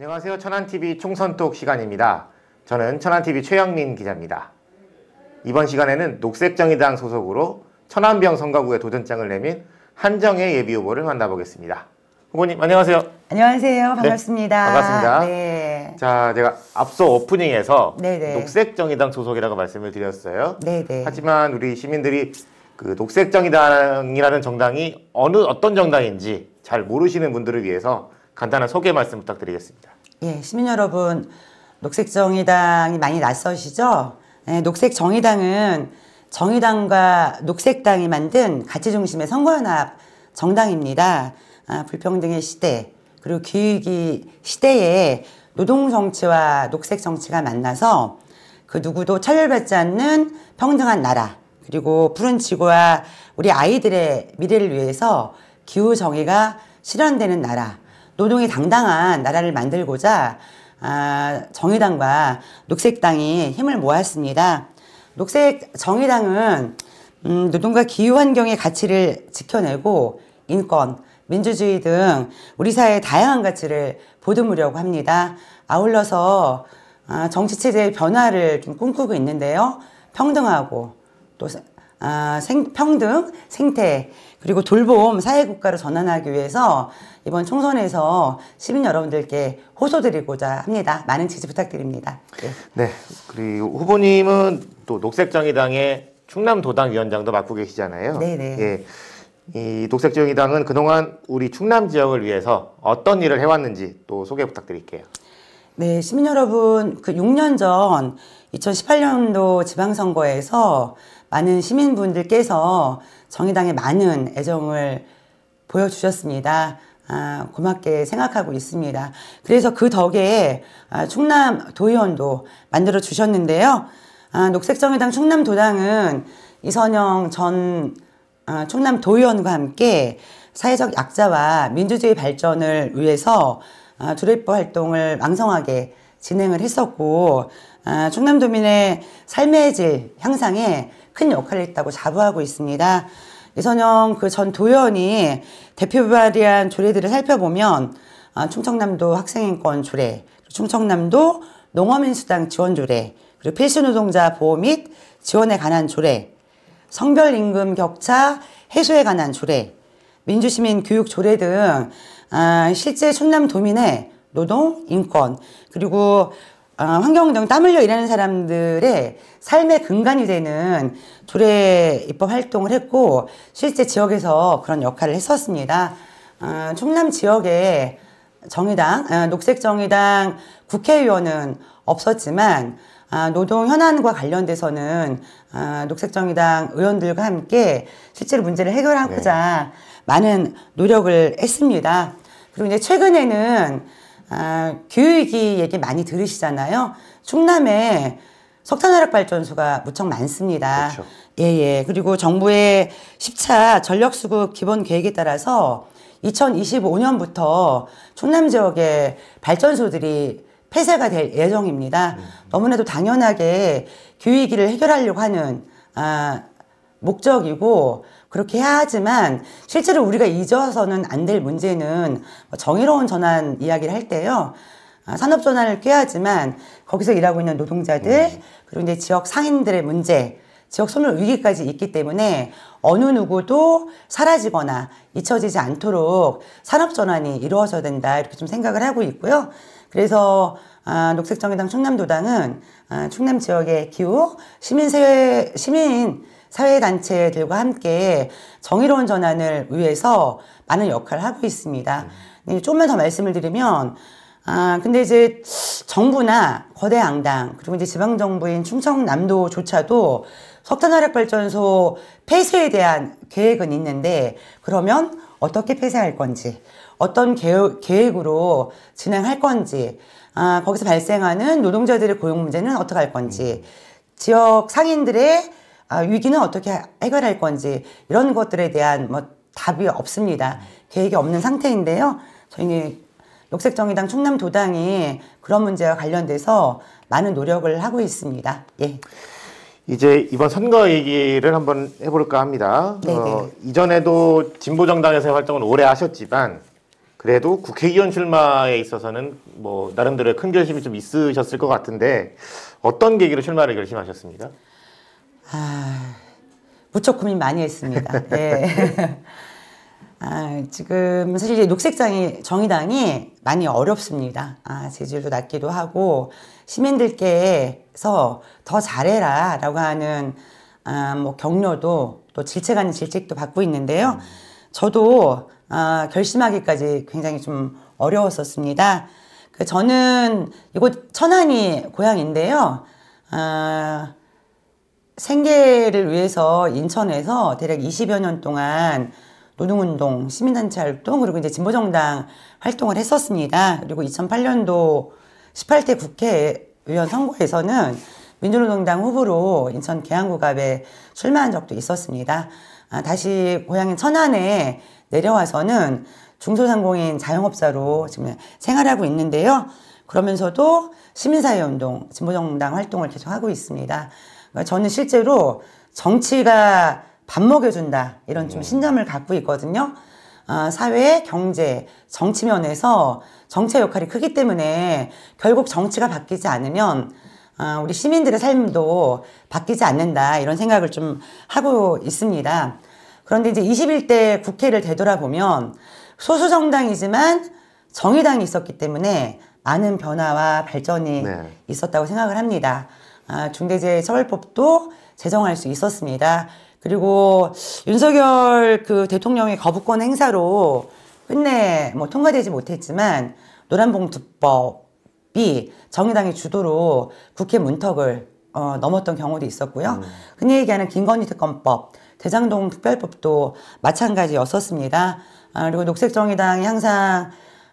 안녕하세요. 천안TV 총선톡 시간입니다. 저는 천안TV 최영민 기자입니다. 이번 시간에는 녹색정의당 소속으로 천안병 선거구에 도전장을 내민 한정혜 예비 후보를 만나보겠습니다. 후보님 안녕하세요. 안녕하세요. 네, 반갑습니다. 네, 반갑습니다. 네. 자, 제가 앞서 오프닝에서 네네. 네. 녹색정의당 소속이라고 말씀을 드렸어요. 네네. 네. 하지만 우리 시민들이 그 녹색정의당이라는 정당이 어느 어떤 정당인지 잘 모르시는 분들을 위해서 간단한 소개 말씀 부탁드리겠습니다. 예, 시민 여러분, 녹색정의당이 많이 낯서시죠? 예, 녹색정의당은 정의당과 녹색당이 만든 가치중심의 선거연합 정당입니다. 아, 불평등의 시대 그리고 기후위 시대에 노동정치와 녹색정치가 만나서 그 누구도 차별받지 않는 평등한 나라 그리고 푸른 지구와 우리 아이들의 미래를 위해서 기후정의가 실현되는 나라 노동이 당당한 나라를 만들고자 아, 정의당과 녹색당이 힘을 모았습니다. 녹색 정의당은 음, 노동과 기후환경의 가치를 지켜내고 인권, 민주주의 등 우리 사회의 다양한 가치를 보듬으려고 합니다. 아울러서 아, 정치 체제의 변화를 좀 꿈꾸고 있는데요. 평등하고 또 아, 생, 평등, 생태, 그리고 돌봄 사회국가로 전환하기 위해서 이번 총선에서 시민 여러분들께 호소드리고자 합니다. 많은 지지 부탁드립니다. 네. 네. 그리고 후보님은 또 녹색정의당의 충남도당 위원장도 맡고 계시잖아요. 네네. 네. 예. 이 녹색정의당은 그동안 우리 충남 지역을 위해서 어떤 일을 해왔는지 또 소개 부탁드릴게요. 네, 시민 여러분, 그 6년 전 2018년도 지방선거에서 많은 시민분들께서 정의당에 많은 애정을 보여주셨습니다. 아, 고맙게 생각하고 있습니다. 그래서 그 덕에 아, 충남 도의원도 만들어 주셨는데요. 아, 녹색정의당 충남도당은 이선영 전 아, 충남 도의원과 함께 사회적 약자와 민주주의 발전을 위해서 아, 두레이 활동을 왕성하게 진행을 했었고 아, 충남도민의 삶의 질 향상에 큰 역할을 했다고 자부하고 있습니다. 이선영 그 전 도연이 대표 발의한 조례들을 살펴보면 아, 충청남도 학생인권 조례, 충청남도 농어민수당 지원 조례, 그리고 필수노동자 보호 및 지원에 관한 조례, 성별 임금 격차 해소에 관한 조례, 민주시민 교육 조례 등 아, 실제 충남 도민의 노동, 인권, 그리고 어, 환경운동 땀 흘려 일하는 사람들의 삶의 근간이 되는 조례 입법 활동을 했고 실제 지역에서 그런 역할을 했었습니다. 어, 충남 지역에 정의당, 어, 아, 녹색정의당 국회의원은 없었지만 아, 노동 현안과 관련돼서는 아, 녹색정의당 의원들과 함께 실제로 문제를 해결하고자 네. 많은 노력을 했습니다. 그리고 이제 최근에는 아, 교육이 얘기 많이 들으시잖아요. 충남에 석탄화력 발전소가 무척 많습니다. 그렇죠. 예, 예. 그리고 정부의 10차 전력 수급 기본 계획에 따라서 2025년부터 충남 지역의 발전소들이 폐쇄가 될 예정입니다. 음. 너무나도 당연하게 교육기를 해결하려고 하는 아, 목적이고 그렇게 해야지만 하 실제로 우리가 잊어서는 안 될 문제는 뭐 정의로운 전환 이야기를 할 때요. 아, 산업 전환을 꾀하지만 거기서 일하고 있는 노동자들 음. 그리고 이제 지역 상인들의 문제 지역 소멸 위기까지 있기 때문에 어느 누구도 사라지거나 잊혀지지 않도록 산업 전환이 이루어져야 된다 이렇게 좀 생각을 하고 있고요. 그래서 아, 녹색정의당 충남도당은 아, 충남 지역의 기후 시민세 시민 사회단체들과 함께 정의로운 전환을 위해서 많은 역할을 하고 있습니다. 음. 네, 좀만 더 말씀을 드리면, 아, 근데 이제 정부나 거대 양당, 그리고 이제 지방정부인 충청남도조차도 석탄화력발전소 폐쇄에 대한 계획은 있는데, 그러면 어떻게 폐쇄할 건지, 어떤 계획, 으로 진행할 건지, 아, 거기서 발생하는 노동자들의 고용 문제는 어떻게 할 건지, 음. 지역 상인들의 아, 위기는 어떻게 해결할 건지 이런 것들에 대한 뭐 답이 없습니다. 계획이 없는 상태인데요. 저희 는 녹색정의당 충남도당이 그런 문제와 관련돼서 많은 노력을 하고 있습니다. 예. 이제 이번 선거 얘기를 한번 해볼까 합니다. 네, 네. 어, 이전에도 진보정당에서의 활동은 오래 하셨지만 그래도 국회의원 출마에 있어서는 뭐 나름대로의 큰 결심이 좀 있으셨을 것 같은데 어떤 계기로 출마를 결심하셨습니까? 아, 무척 고민 많이 했습니다. 예. 아, 지금 사실 녹색장이 정의당이 많이 어렵습니다. 아, 지지도 낮기도 하고 시민들께서 더 잘해라라고 하는 아, 뭐 격려도 또 질책 하는 질책도 받고 있는데요. 저도 아, 결심하기까지 굉장히 좀 어려웠었습니다. 그 저는 이곳 천안이 고향인데요. 아, 생계를 위해서 인천에서 대략 20여 년 동안 노동운동, 시민단체 활동, 그리고 이제 진보정당 활동을 했었습니다. 그리고 2008년도 18대 국회의원 선거에서는 민주노동당 후보로 인천 계양구갑에 출마한 적도 있었습니다. 아, 다시 고향인 천안에 내려와서는 중소상공인 자영업자로 지금 생활하고 있는데요. 그러면서도 시민사회운동, 진보정당 활동을 계속하고 있습니다. 그러니까 저는 실제로 정치가 밥 먹여준다 이런 좀 음. 신념을 갖고 있거든요. 아, 사회, 경제, 정치 면에서 정치의 역할이 크기 때문에 결국 정치가 바뀌지 않으면 아, 우리 시민들의 삶도 바뀌지 않는다 이런 생각을 좀 하고 있습니다. 그런데 이제 21대 국회를 되돌아보면 소수 정당이지만 정의당이 있었기 때문에 많은 변화와 발전이 네. 있었다고 생각을 합니다. 아, 중대재해처벌법도 제정할 수 있었습니다. 그리고 윤석열 그 대통령의 거부권 행사로 끝내 뭐 통과되지 못했지만 노란봉투법이 정의당의 주도로 국회 문턱을 어, 넘었던 경우도 있었고요. 음. 흔히 얘기하는 김건희 특검법, 대장동 특별법도 마찬가지였었습니다. 아, 그리고 녹색정의당이 항상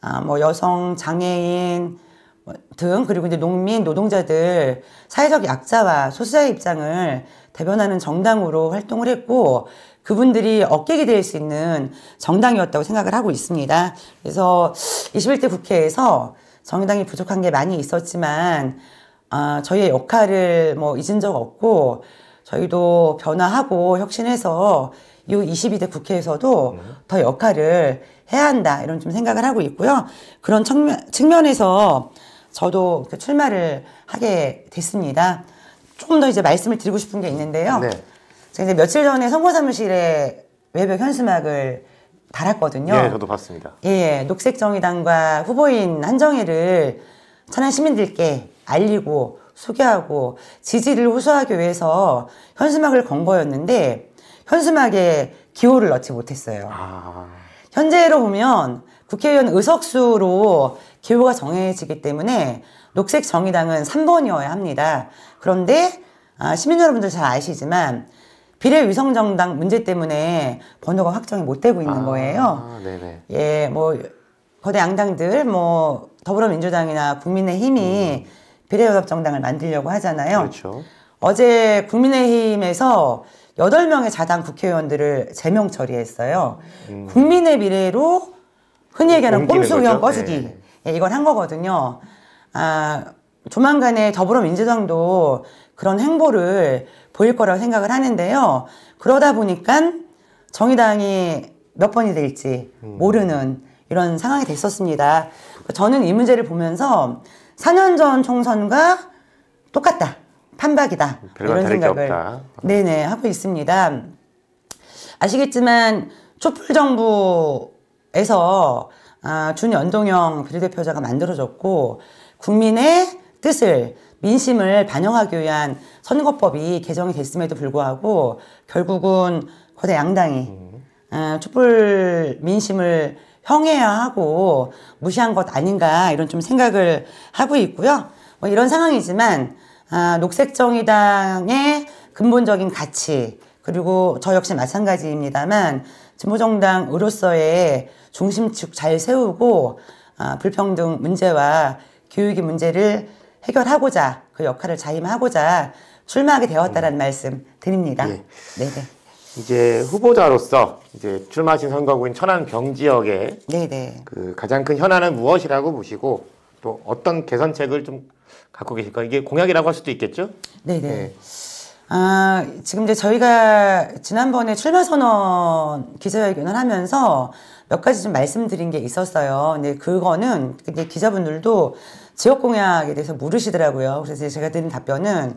아, 뭐 여성, 장애인, 뭐 등 그리고 이제 농민 노동자들 사회적 약자와 소수자의 입장을 대변하는 정당으로 활동을 했고 그분들이 어깨게 될 수 있는 정당이었다고 생각을 하고 있습니다. 그래서 21대 국회에서 정당이 부족한 게 많이 있었지만 아, 저희의 역할을 뭐 잊은 적 없고 저희도 변화하고 혁신해서 이 22대 국회에서도 음. 더 역할을 해야 한다 이런 좀 생각을 하고 있고요. 그런 측면, 측면에서 저도 출마를 하게 됐습니다. 조금 더 이제 말씀을 드리고 싶은 게 있는데요. 네. 제가 이제 며칠 전에 선거사무실에 외벽 현수막을 달았거든요. 예, 저도 봤습니다. 예, 예. 녹색정의당과 후보인 한정희를 천안 시민들께 알리고 소개하고 지지를 호소하기 위해서 현수막을 건 거였는데 현수막에 기호를 넣지 못했어요. 아... 현재로 보면 국회의원 의석수로 기호가 정해지기 때문에 녹색 정의당은 3번이어야 합니다. 그런데 아, 시민 여러분들 잘 아시지만 비례위성 정당 문제 때문에 번호가 확정이 못 되고 있는 아, 거예요. 네네. 예, 뭐 거대 양당들 뭐 더불어민주당이나 국민의힘이 음. 비례연합 정당을 만들려고 하잖아요. 그렇죠. 어제 국민의힘에서 8 명의 자당 국회의원들을 제명 처리했어요. 음. 국민의 미래로 흔히 얘기하는 꼼수 의원 꺼지기. 네. 예, 이걸 한 거거든요. 아, 조만간에 더불어민주당도 그런 행보를 보일 거라고 생각을 하는데요. 그러다 보니까 정의당이 몇 번이 될지 음. 모르는 이런 상황이 됐었습니다. 저는 이 문제를 보면서 4년 전 총선과 똑같다. 판박이다. 이런 생각을 네네 하고 있습니다. 아시겠지만 촛불 정부에서 아, 준연동형 비례대표자가 만들어졌고 국민의 뜻을 민심을 반영하기 위한 선거법이 개정이 됐음에도 불구하고 결국은 거대 양당이 어, 촛불 민심을 형해야 하고 무시한 것 아닌가 이런 좀 생각을 하고 있고요. 뭐 이런 상황이지만 아, 녹색정의당의 근본적인 가치 그리고 저 역시 마찬가지입니다만 진보정당으로서의 중심축 잘 세우고 어, 불평등 문제와 교육의 문제를 해결하고자 그 역할을 자임하고자 출마하게 되었다라는 음. 말씀 드립니다. 예. 네네. 이제 후보자로서 이제 출마하신 선거구인 천안 병지역의 네네. 그 가장 큰 현안은 무엇이라고 보시고 또 어떤 개선책을 좀 갖고 계실까? 이게 공약이라고 할 수도 있겠죠? 네네. 네. 아, 지금 이제 저희가 지난번에 출마 선언 기자회견을 하면서 몇 가지 좀 말씀드린 게 있었어요. 근데 그거는 근데 기자분들도 지역 공약에 대해서 물으시더라고요. 그래서 제가 드린 답변은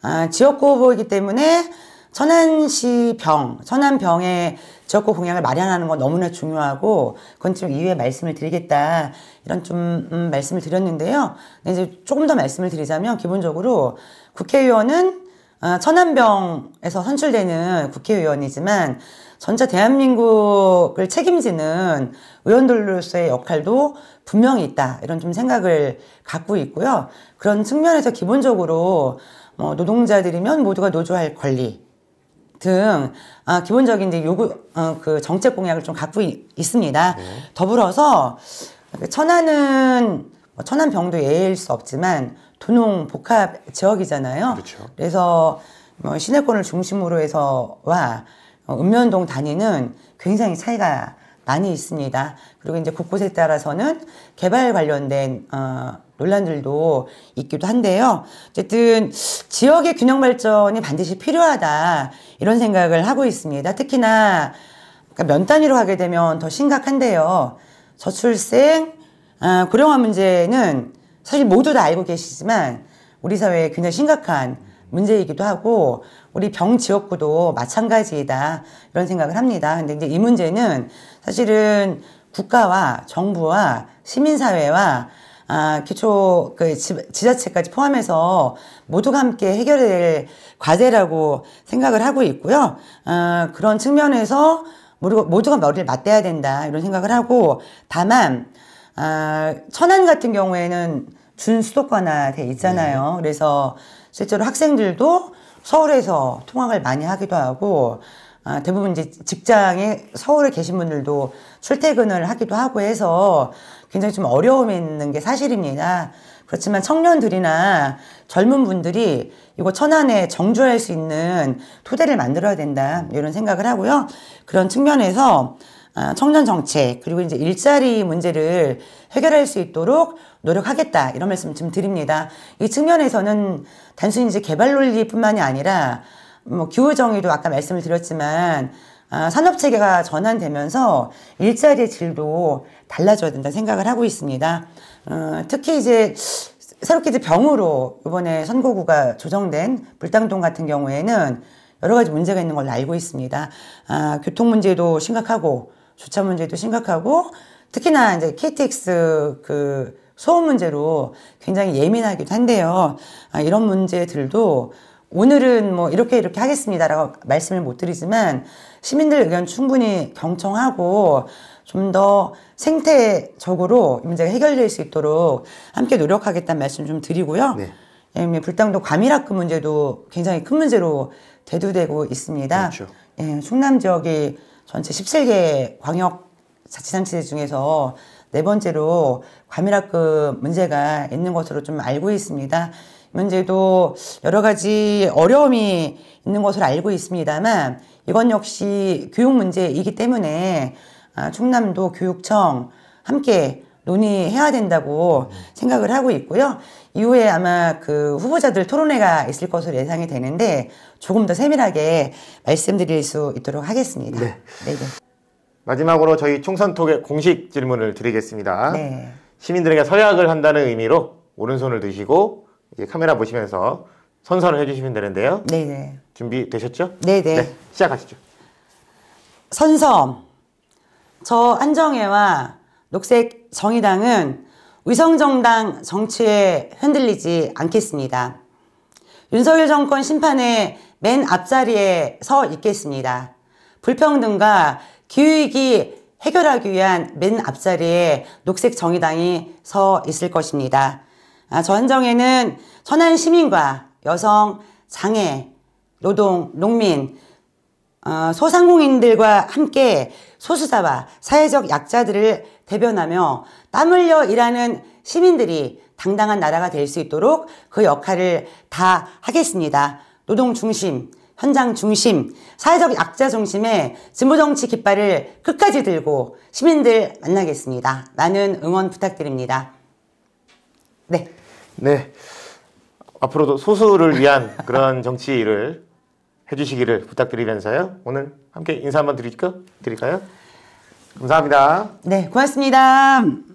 아, 지역구 보이기 때문에 천안시 병, 천안병의 지역구 공약을 마련하는 건 너무나 중요하고 그건 좀 이후에 말씀을 드리겠다 이런 좀 음, 말씀을 드렸는데요. 이제 조금 더 말씀을 드리자면 기본적으로 국회의원은 아, 천안병에서 선출되는 국회의원이지만 전체 대한민국을 책임지는 의원들로서의 역할도 분명히 있다 이런 좀 생각을 갖고 있고요. 그런 측면에서 기본적으로 뭐 노동자들이면 모두가 노조할 권리 등 아, 기본적인 이제 요구 어, 그 정책 공약을 좀 갖고 있, 습니다 네. 더불어서 그 천안은 뭐 천안병도 예일 수 없지만 두농 복합 지역이잖아요. 그렇죠. 그래서 뭐 시내권을 중심으로 해서와 어, 읍면동 단위는 굉장히 차이가 많이 있습니다. 그리고 이제 곳곳에 따라서는 개발 관련된 어, 논란들도 있기도 한데요. 어쨌든 지역의 균형 발전이 반드시 필요하다 이런 생각을 하고 있습니다. 특히나 그러니까 면 단위로 하게 되면 더 심각한데요. 저출생, 아, 고령화 문제는 사실 모두 다 알고 계시지만 우리 사회에 굉장히 심각한 문제이기도 하고 우리 병 지역구도 마찬가지이다 이런 생각을 합니다. 근데 이제 이 문제는 사실은 국가와 정부와 시민사회와 아, 기초 그 지자체까지 포함해서 모두가 함께 해결해될 과제라고 생각을 하고 있고요. 아, 그런 측면에서 모두가 머리를 맞대야 된다 이런 생각을 하고 다만 아, 천안 같은 경우에는 준수도권화 돼 있잖아요. 네. 그래서 실제로 학생들도 서울에서 통학을 많이 하기도 하고 아, 대부분 이제 직장에 서울에 계신 분들도 출퇴근을 하기도 하고 해서 굉장히 좀 어려움이 있는 게 사실입니다. 그렇지만 청년들이나 젊은 분들이 이거 천안에 정주할 수 있는 토대를 만들어야 된다 이런 생각을 하고요. 그런 측면에서 어, 청년 정책 그리고 이제 일자리 문제를 해결할 수 있도록 노력하겠다 이런 말씀 좀 드립니다. 이 측면에서는 단순히 이제 개발 논리뿐만이 아니라 뭐 기후 정의도 아까 말씀을 드렸지만 어, 산업 체계가 전환되면서 일자리의 질도 달라져야 된다 생각을 하고 있습니다. 어, 특히 이제 새롭게 병으로 이번에 선거구가 조정된 불당동 같은 경우에는 여러 가지 문제가 있는 걸로 알고 있습니다. 아, 교통 문제도 심각하고 주차 문제도 심각하고 특히나 이제 KTX 그 소음 문제로 굉장히 예민하기도 한데요. 아, 이런 문제들도 오늘은 뭐 이렇게 이렇게 하겠습니다라고 말씀을 못 드리지만 시민들 의견 충분히 경청하고 좀 더 생태적으로 문제가 해결될 수 있도록 함께 노력하겠다는 말씀 좀 드리고요. 네. 예, 뭐 불당도 과밀학급 문제도 굉장히 큰 문제로 대두되고 있습니다. 그렇죠. 예, 충남 지역이 전체 17개 광역 자치단체 중에서 네 번째로 과밀학급 문제가 있는 것으로 좀 알고 있습니다. 문제도 여러 가지 어려움이 있는 것으로 알고 있습니다만 이건 역시 교육 문제이기 때문에 아, 충남도 교육청 함께 논의해야 된다고 음. 생각을 하고 있고요. 이후에 아마 그 후보자들 토론회가 있을 것으로 예상이 되는데 조금 더 세밀하게 말씀드릴 수 있도록 하겠습니다. 네. 네, 네. 마지막으로 저희 총선톡의 공식 질문을 드리겠습니다. 네. 시민들에게 서약을 한다는 의미로 오른손을 드시고 이제 카메라 보시면서 선서를 해주시면 되는데요. 네네. 네. 준비되셨죠? 네네. 네. 네, 시작하시죠. 선서. 저안정혜와 녹색 정의당은 위성정당 정치에 흔들리지 않겠습니다. 윤석열 정권 심판의 맨 앞자리에 서 있겠습니다. 불평등과 기후위기 해결하기 위한 맨 앞자리에 녹색 정의당이 서 있을 것입니다. 전정에는 아, 천안 시민과 여성, 장애, 노동, 농민, 어, 소상공인들과 함께 소수자와 사회적 약자들을 대변하며 땀 흘려 일하는 시민들이 당당한 나라가 될 수 있도록 그 역할을 다 하겠습니다. 노동 중심, 현장 중심, 사회적 약자 중심의 진보 정치 깃발을 끝까지 들고 시민들 만나겠습니다. 많은 응원 부탁드립니다. 네. 네. 앞으로도 소수를 위한 그런 정치 일을 해주시기를 부탁드리면서요. 오늘 함께 인사 한번 드릴까? 드릴까요? 감사합니다. 네, 고맙습니다.